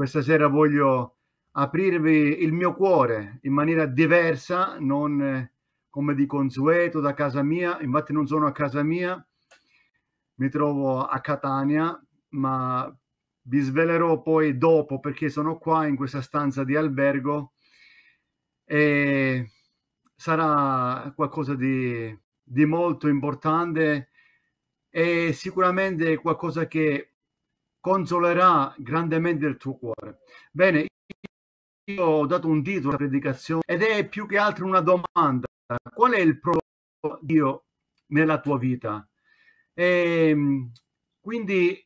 Questa sera voglio aprirvi il mio cuore in maniera diversa, non eh, come di consueto da casa mia, infatti non sono a casa mia, mi trovo a Catania, ma vi svelerò poi dopo perché sono qua in questa stanza di albergo e sarà qualcosa di, di molto importante e sicuramente qualcosa che consolerà grandemente il tuo cuore. Bene, io ho dato un titolo alla predicazione ed è più che altro una domanda. Qual è il proprio Dio nella tua vita? E, ehm, quindi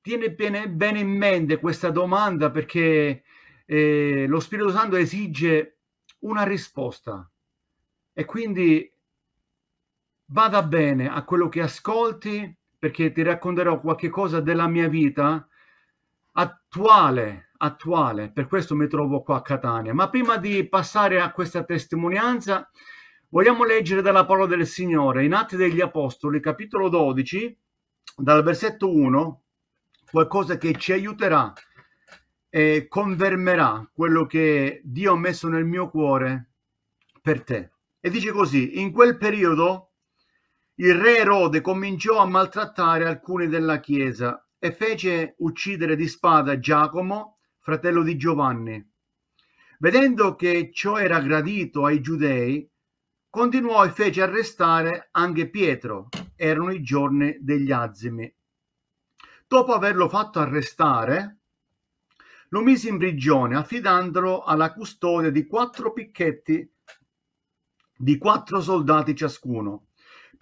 tieni bene, bene, in mente questa domanda perché eh, lo Spirito Santo esige una risposta e quindi vada bene a quello che ascolti, perché ti racconterò qualche cosa della mia vita attuale, attuale, per questo mi trovo qua a Catania. Ma prima di passare a questa testimonianza, vogliamo leggere dalla parola del Signore in Atti degli Apostoli, capitolo 12, dal versetto 1, qualcosa che ci aiuterà e confermerà quello che Dio ha messo nel mio cuore per te. E dice così, in quel periodo il re Erode cominciò a maltrattare alcuni della chiesa e fece uccidere di spada Giacomo, fratello di Giovanni. Vedendo che ciò era gradito ai giudei, continuò e fece arrestare anche Pietro. Erano i giorni degli azimi. Dopo averlo fatto arrestare, lo mise in prigione affidandolo alla custodia di quattro picchetti di quattro soldati ciascuno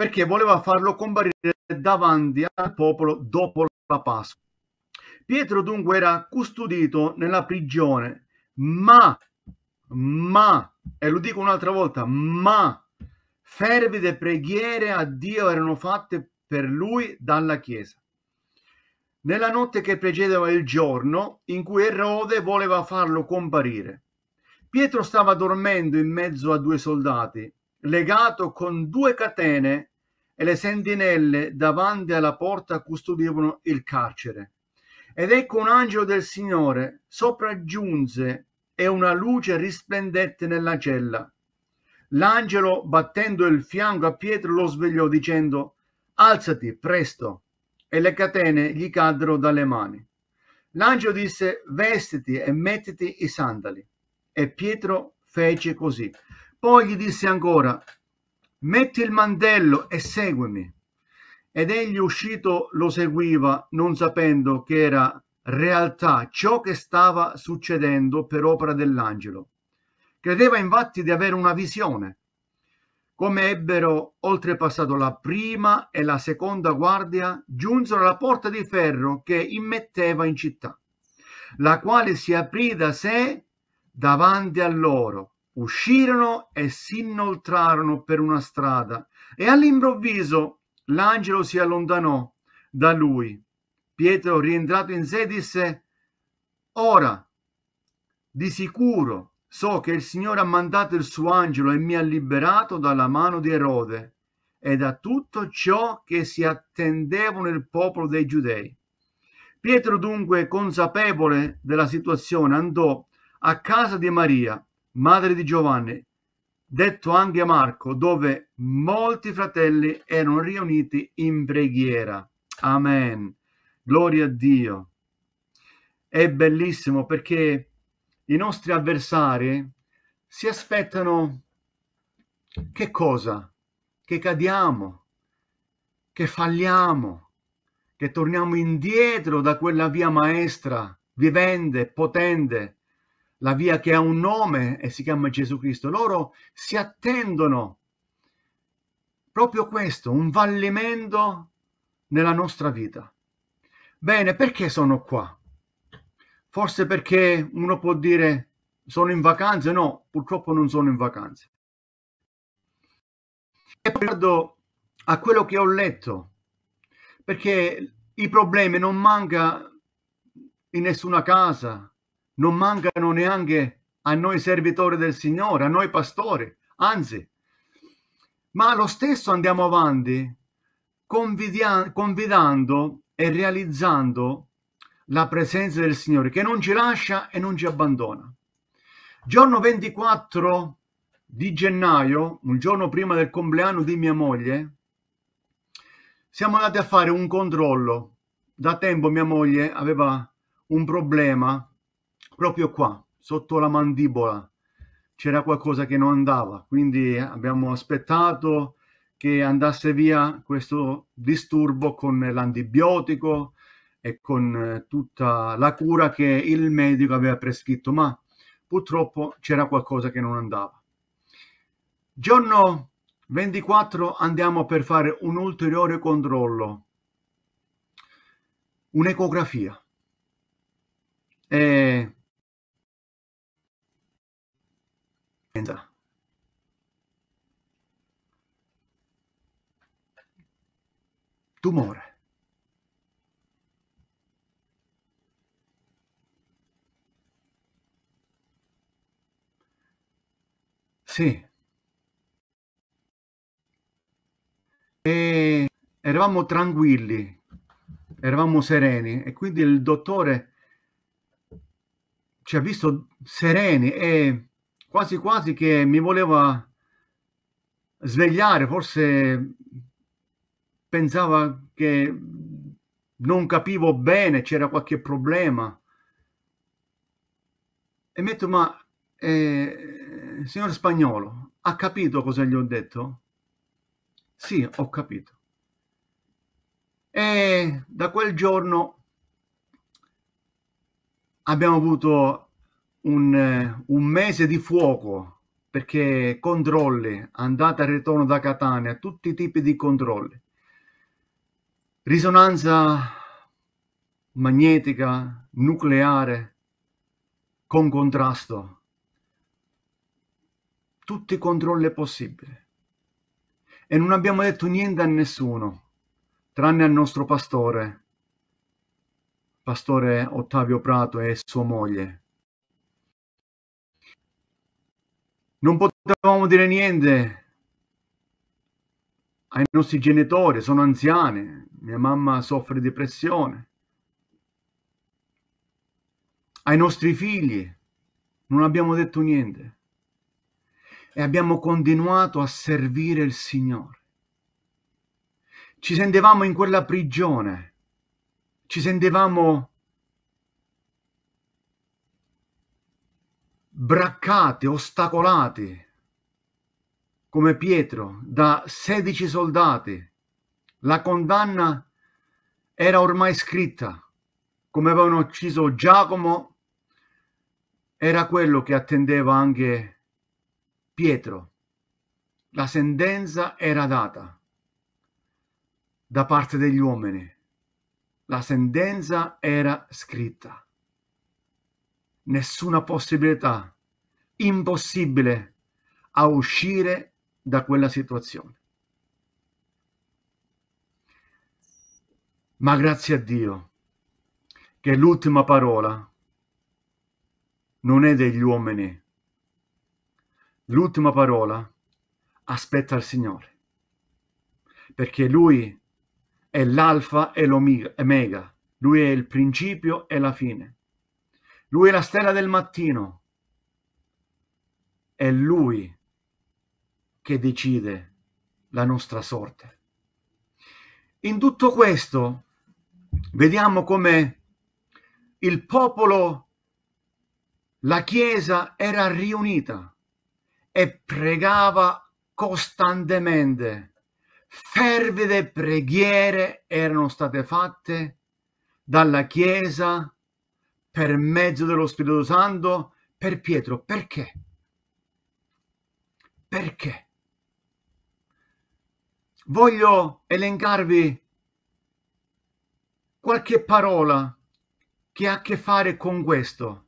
perché voleva farlo comparire davanti al popolo dopo la Pasqua. Pietro dunque era custodito nella prigione, ma, ma, e lo dico un'altra volta, ma fervide preghiere a Dio erano fatte per lui dalla Chiesa. Nella notte che precedeva il giorno in cui Erode voleva farlo comparire, Pietro stava dormendo in mezzo a due soldati, legato con due catene e le sentinelle davanti alla porta custodivano il carcere. Ed ecco un angelo del Signore sopraggiunse e una luce risplendette nella cella. L'angelo, battendo il fianco a Pietro, lo svegliò dicendo Alzati, presto! E le catene gli caddero dalle mani. L'angelo disse Vestiti e mettiti i sandali. E Pietro fece così. Poi gli disse ancora metti il mantello e seguimi. Ed egli uscito lo seguiva, non sapendo che era realtà ciò che stava succedendo per opera dell'angelo. Credeva infatti di avere una visione, come ebbero oltrepassato la prima e la seconda guardia, giunsero alla porta di ferro che immetteva in città, la quale si aprì da sé davanti a loro uscirono e si inoltrarono per una strada e all'improvviso l'angelo si allontanò da lui. Pietro, rientrato in sé, disse, ora, di sicuro, so che il Signore ha mandato il suo angelo e mi ha liberato dalla mano di Erode e da tutto ciò che si attendeva nel popolo dei giudei. Pietro dunque, consapevole della situazione, andò a casa di Maria madre di Giovanni, detto anche a Marco, dove molti fratelli erano riuniti in preghiera. Amen. Gloria a Dio. È bellissimo perché i nostri avversari si aspettano che cosa? Che cadiamo, che falliamo, che torniamo indietro da quella via maestra, vivente, potente, la via che ha un nome e si chiama Gesù Cristo. Loro si attendono proprio questo, un vallimento nella nostra vita. Bene, perché sono qua? Forse perché uno può dire sono in vacanze? No, purtroppo non sono in vacanze. E riguardo a quello che ho letto, perché i problemi non mancano in nessuna casa, non mancano neanche a noi servitori del Signore, a noi pastori, anzi. Ma lo stesso andiamo avanti convidando e realizzando la presenza del Signore che non ci lascia e non ci abbandona. Giorno 24 di gennaio, un giorno prima del compleanno di mia moglie, siamo andati a fare un controllo. Da tempo mia moglie aveva un problema proprio qua, sotto la mandibola, c'era qualcosa che non andava, quindi abbiamo aspettato che andasse via questo disturbo con l'antibiotico e con eh, tutta la cura che il medico aveva prescritto, ma purtroppo c'era qualcosa che non andava. Giorno 24 andiamo per fare un ulteriore controllo, un'ecografia. E pianeta tumore Sì. E eravamo tranquilli, eravamo sereni e quindi il dottore ci ha visto sereni e quasi quasi che mi voleva svegliare, forse pensava che non capivo bene, c'era qualche problema. E mi detto, ma eh, signor spagnolo, ha capito cosa gli ho detto? Sì, ho capito. E da quel giorno abbiamo avuto un, eh, un mese di fuoco perché controlli, andata e ritorno da Catania, tutti i tipi di controlli. Risonanza magnetica, nucleare, con contrasto. Tutti i controlli possibili. E non abbiamo detto niente a nessuno, tranne al nostro pastore, pastore Ottavio Prato e sua moglie Non potevamo dire niente ai nostri genitori, sono anziane, mia mamma soffre di depressione, ai nostri figli non abbiamo detto niente e abbiamo continuato a servire il Signore. Ci sentivamo in quella prigione, ci sentivamo braccati, ostacolati come Pietro da 16 soldati. La condanna era ormai scritta, come avevano ucciso Giacomo, era quello che attendeva anche Pietro. La sentenza era data da parte degli uomini. La sentenza era scritta nessuna possibilità, impossibile a uscire da quella situazione. Ma grazie a Dio che l'ultima parola non è degli uomini. L'ultima parola aspetta il Signore, perché Lui è l'alfa e l'omega, Lui è il principio e la fine. Lui è la stella del mattino. È lui che decide la nostra sorte. In tutto questo vediamo come il popolo, la Chiesa era riunita e pregava costantemente. Fervide preghiere erano state fatte dalla Chiesa per mezzo dello Spirito Santo per Pietro. Perché? Perché? Voglio elencarvi qualche parola che ha a che fare con questo,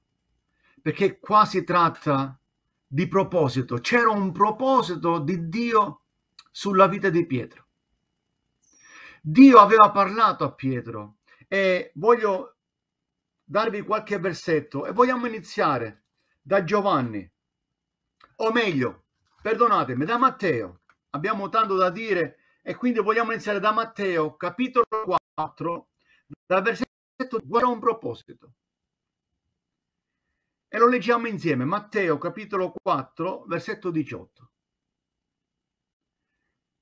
perché qua si tratta di proposito. C'era un proposito di Dio sulla vita di Pietro. Dio aveva parlato a Pietro e voglio darvi qualche versetto e vogliamo iniziare da Giovanni, o meglio, perdonatemi, da Matteo. Abbiamo tanto da dire e quindi vogliamo iniziare da Matteo, capitolo 4, dal versetto a un proposito. E lo leggiamo insieme, Matteo capitolo 4, versetto 18,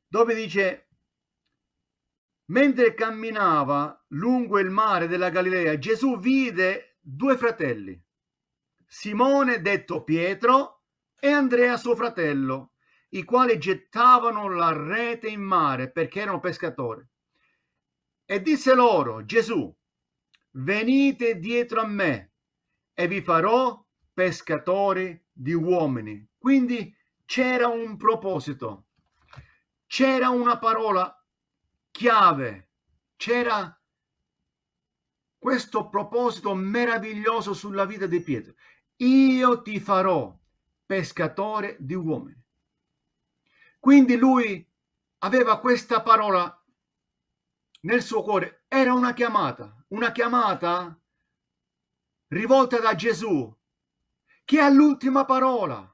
dove dice Mentre camminava lungo il mare della Galilea, Gesù vide due fratelli, Simone detto Pietro e Andrea suo fratello, i quali gettavano la rete in mare perché erano pescatori. E disse loro, Gesù, venite dietro a me e vi farò pescatori di uomini. Quindi c'era un proposito, c'era una parola chiave c'era questo proposito meraviglioso sulla vita di Pietro. Io ti farò pescatore di uomini. Quindi lui aveva questa parola nel suo cuore. Era una chiamata, una chiamata rivolta da Gesù, che è l'ultima parola.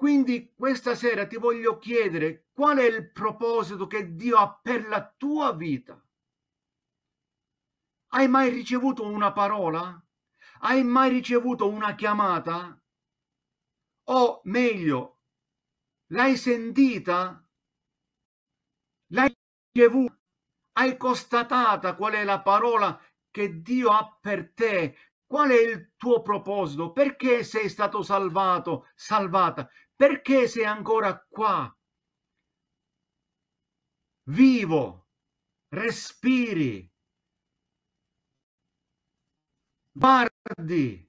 Quindi questa sera ti voglio chiedere qual è il proposito che Dio ha per la tua vita. Hai mai ricevuto una parola? Hai mai ricevuto una chiamata? O meglio, l'hai sentita? L'hai ricevuta? Hai constatata qual è la parola che Dio ha per te? Qual è il tuo proposito? Perché sei stato salvato, salvata? Perché sei ancora qua? Vivo, respiri, guardi,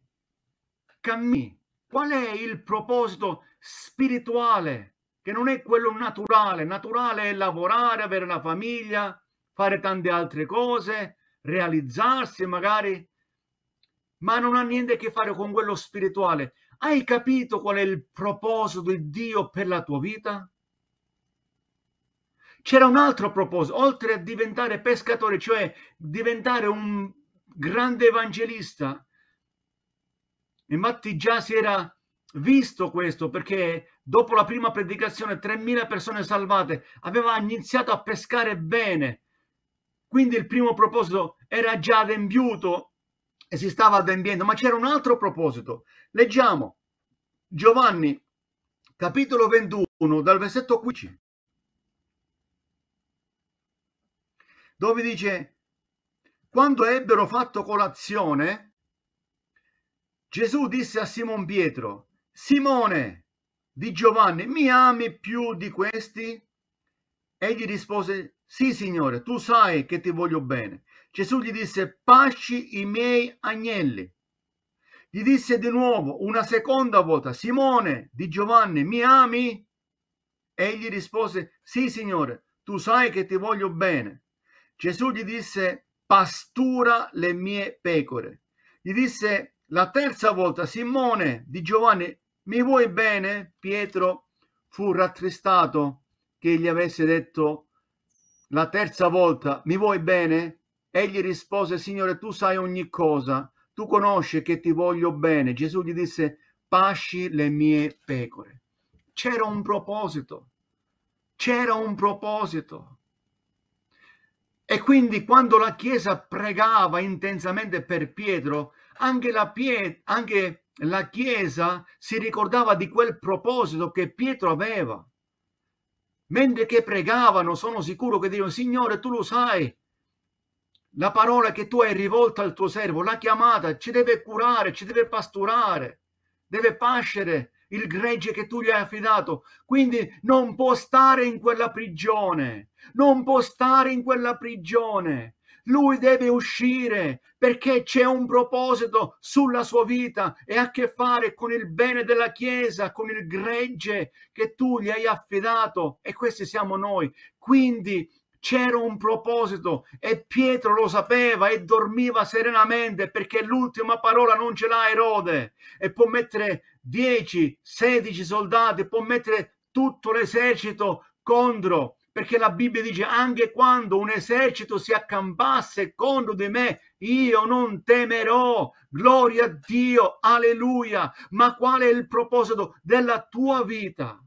cammini. Qual è il proposito spirituale che non è quello naturale? Naturale è lavorare, avere una famiglia, fare tante altre cose, realizzarsi magari, ma non ha niente a che fare con quello spirituale. Hai capito qual è il proposito di Dio per la tua vita? C'era un altro proposito, oltre a diventare pescatore, cioè diventare un grande evangelista. Infatti già si era visto questo perché dopo la prima predicazione 3.000 persone salvate aveva iniziato a pescare bene. Quindi il primo proposito era già adempiuto e si stava adempiendo, ma c'era un altro proposito. Leggiamo Giovanni capitolo 21 dal versetto 15, dove dice, quando ebbero fatto colazione, Gesù disse a Simon Pietro, Simone di Giovanni, mi ami più di questi? Egli rispose, sì signore, tu sai che ti voglio bene. Gesù gli disse, pasci i miei agnelli. Gli disse di nuovo, una seconda volta, Simone di Giovanni, mi ami? Egli rispose, sì Signore, tu sai che ti voglio bene. Gesù gli disse, pastura le mie pecore. Gli disse la terza volta, Simone di Giovanni, mi vuoi bene? Pietro fu rattristato che gli avesse detto la terza volta, mi vuoi bene? Egli rispose, Signore, tu sai ogni cosa, tu conosci che ti voglio bene. Gesù gli disse, pasci le mie pecore. C'era un proposito, c'era un proposito. E quindi quando la Chiesa pregava intensamente per Pietro, anche la, pie anche la Chiesa si ricordava di quel proposito che Pietro aveva. Mentre che pregavano, sono sicuro che dicevano, Signore, tu lo sai, la parola che tu hai rivolta al tuo servo, la chiamata, ci deve curare, ci deve pasturare, deve pascere il gregge che tu gli hai affidato. Quindi non può stare in quella prigione, non può stare in quella prigione. Lui deve uscire perché c'è un proposito sulla sua vita e ha a che fare con il bene della Chiesa, con il gregge che tu gli hai affidato e questi siamo noi. Quindi c'era un proposito e Pietro lo sapeva e dormiva serenamente perché l'ultima parola non ce l'ha Erode e può mettere 10, 16 soldati, può mettere tutto l'esercito contro perché la Bibbia dice anche quando un esercito si accampasse contro di me io non temerò gloria a Dio alleluia ma qual è il proposito della tua vita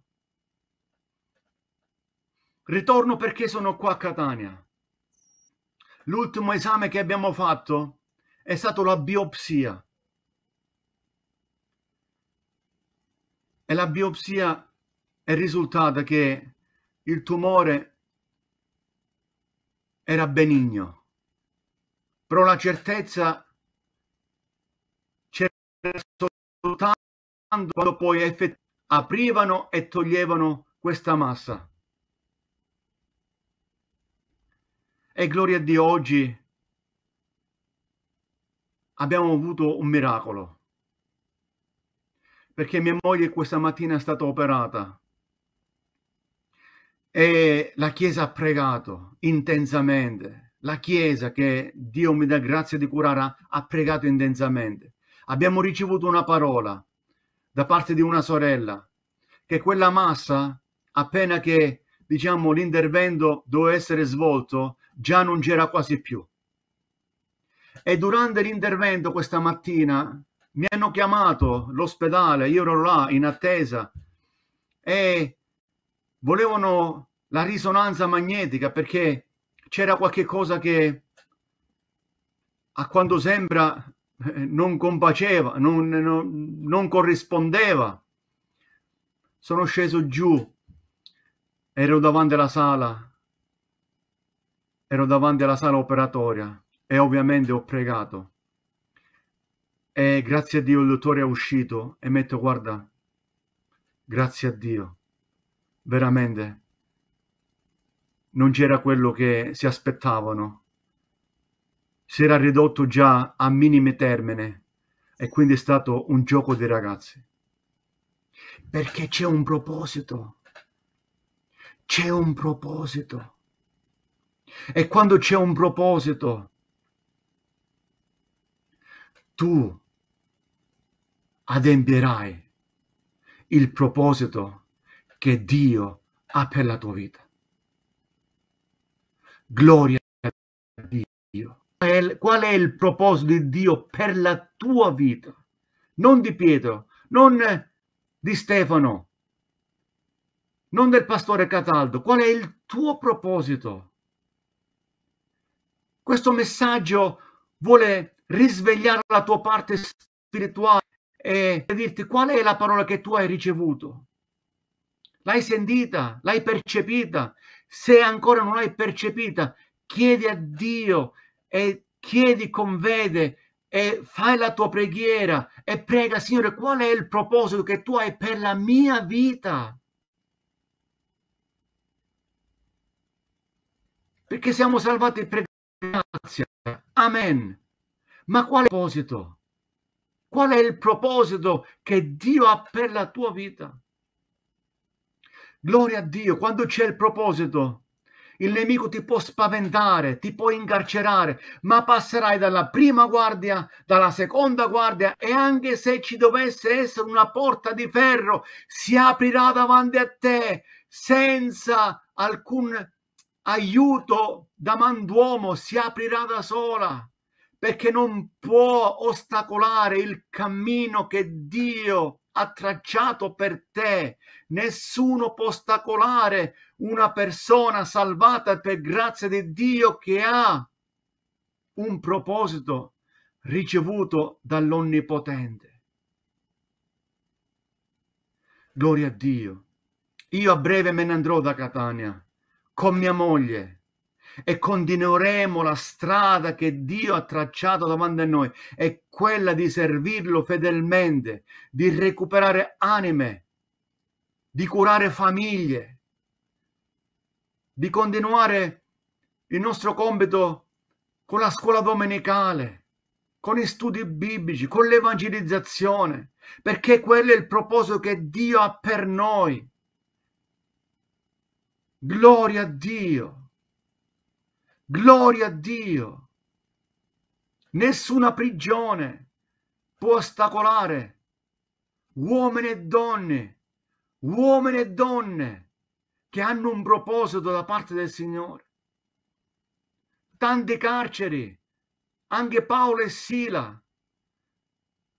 Ritorno perché sono qua a Catania. L'ultimo esame che abbiamo fatto è stato la biopsia. E la biopsia è risultata che il tumore era benigno, però la certezza c'era soltanto quando poi effett- aprivano e toglievano questa massa. E gloria a Dio, oggi abbiamo avuto un miracolo. Perché mia moglie questa mattina è stata operata e la Chiesa ha pregato intensamente. La Chiesa, che Dio mi dà grazia di curare, ha pregato intensamente. Abbiamo ricevuto una parola da parte di una sorella che quella massa, appena che diciamo l'intervento doveva essere svolto, già non c'era quasi più. E durante l'intervento questa mattina mi hanno chiamato l'ospedale, io ero là in attesa e volevano la risonanza magnetica perché c'era qualche cosa che a quanto sembra eh, non compaceva, non, non, non corrispondeva. Sono sceso giù, ero davanti alla sala ero davanti alla sala operatoria e ovviamente ho pregato. E grazie a Dio il dottore è uscito e metto, guarda, grazie a Dio, veramente non c'era quello che si aspettavano. Si era ridotto già a minime termine e quindi è stato un gioco dei ragazzi. Perché c'è un proposito. C'è un proposito. E quando c'è un proposito, tu adempierai il proposito che Dio ha per la tua vita. Gloria a Dio. Qual è il proposito di Dio per la tua vita? Non di Pietro, non di Stefano, non del pastore Cataldo. Qual è il tuo proposito? Questo messaggio vuole risvegliare la tua parte spirituale e dirti qual è la parola che tu hai ricevuto. L'hai sentita, l'hai percepita. Se ancora non l'hai percepita, chiedi a Dio e chiedi con vede e fai la tua preghiera e prega, Signore, qual è il proposito che tu hai per la mia vita? Perché siamo salvati pregando grazia. Amen. Ma quale proposito? Qual è il proposito che Dio ha per la tua vita? Gloria a Dio, quando c'è il proposito, il nemico ti può spaventare, ti può incarcerare, ma passerai dalla prima guardia, dalla seconda guardia e anche se ci dovesse essere una porta di ferro, si aprirà davanti a te senza alcun aiuto da manduomo si aprirà da sola perché non può ostacolare il cammino che Dio ha tracciato per te. Nessuno può ostacolare una persona salvata per grazia di Dio che ha un proposito ricevuto dall'Onnipotente. Gloria a Dio. Io a breve me ne andrò da Catania con mia moglie e continueremo la strada che Dio ha tracciato davanti a noi, è quella di servirlo fedelmente, di recuperare anime, di curare famiglie, di continuare il nostro compito con la scuola domenicale, con gli studi biblici, con l'evangelizzazione, perché quello è il proposito che Dio ha per noi. Gloria a Dio. Gloria a Dio. Nessuna prigione può ostacolare uomini e donne, uomini e donne che hanno un proposito da parte del Signore. Tante carceri, anche Paolo e Sila,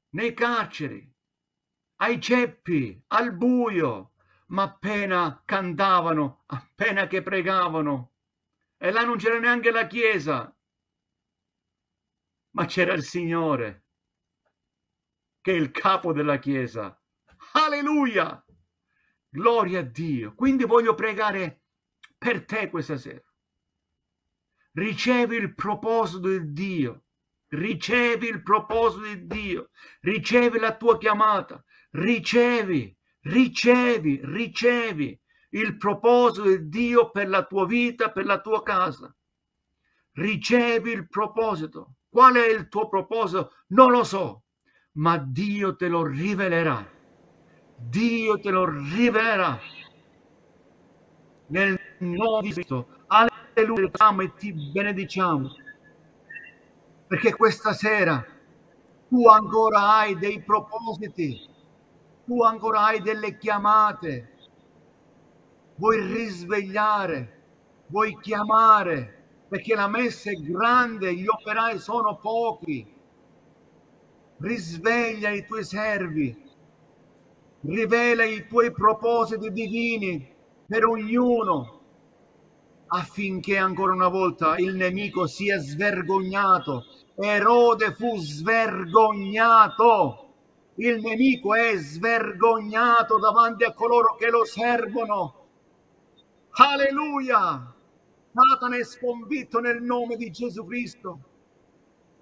nei carceri, ai ceppi, al buio, ma appena cantavano, appena che pregavano. E là non c'era neanche la chiesa, ma c'era il Signore, che è il capo della chiesa. Alleluia! Gloria a Dio. Quindi voglio pregare per te questa sera. Ricevi il proposito di Dio. Ricevi il proposito di Dio. Ricevi la tua chiamata. Ricevi ricevi, ricevi il proposito di Dio per la tua vita, per la tua casa. Ricevi il proposito. Qual è il tuo proposito? Non lo so, ma Dio te lo rivelerà. Dio te lo rivelerà. Nel nome di Cristo. Alleluia, e ti benediciamo. Perché questa sera tu ancora hai dei propositi tu ancora hai delle chiamate, vuoi risvegliare, vuoi chiamare, perché la messa è grande, gli operai sono pochi. Risveglia i tuoi servi, rivela i tuoi propositi divini per ognuno, affinché ancora una volta il nemico sia svergognato. Erode fu svergognato il nemico è svergognato davanti a coloro che lo servono. Alleluia! Satana è sconfitto nel nome di Gesù Cristo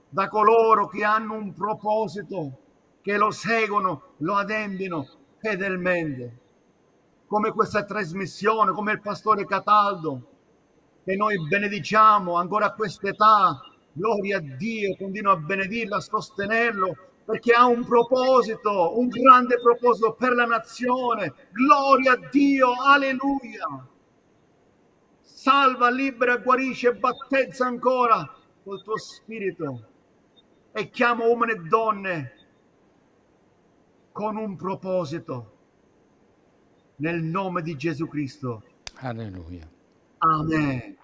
da coloro che hanno un proposito, che lo seguono, lo adempiono fedelmente. Come questa trasmissione, come il pastore Cataldo, che noi benediciamo ancora a quest'età, gloria a Dio, continua a benedirlo, a sostenerlo, perché ha un proposito, un grande proposito per la nazione. Gloria a Dio, alleluia. Salva, libera, guarisce, battezza ancora col tuo spirito e chiama uomini e donne con un proposito nel nome di Gesù Cristo. Alleluia. Amen.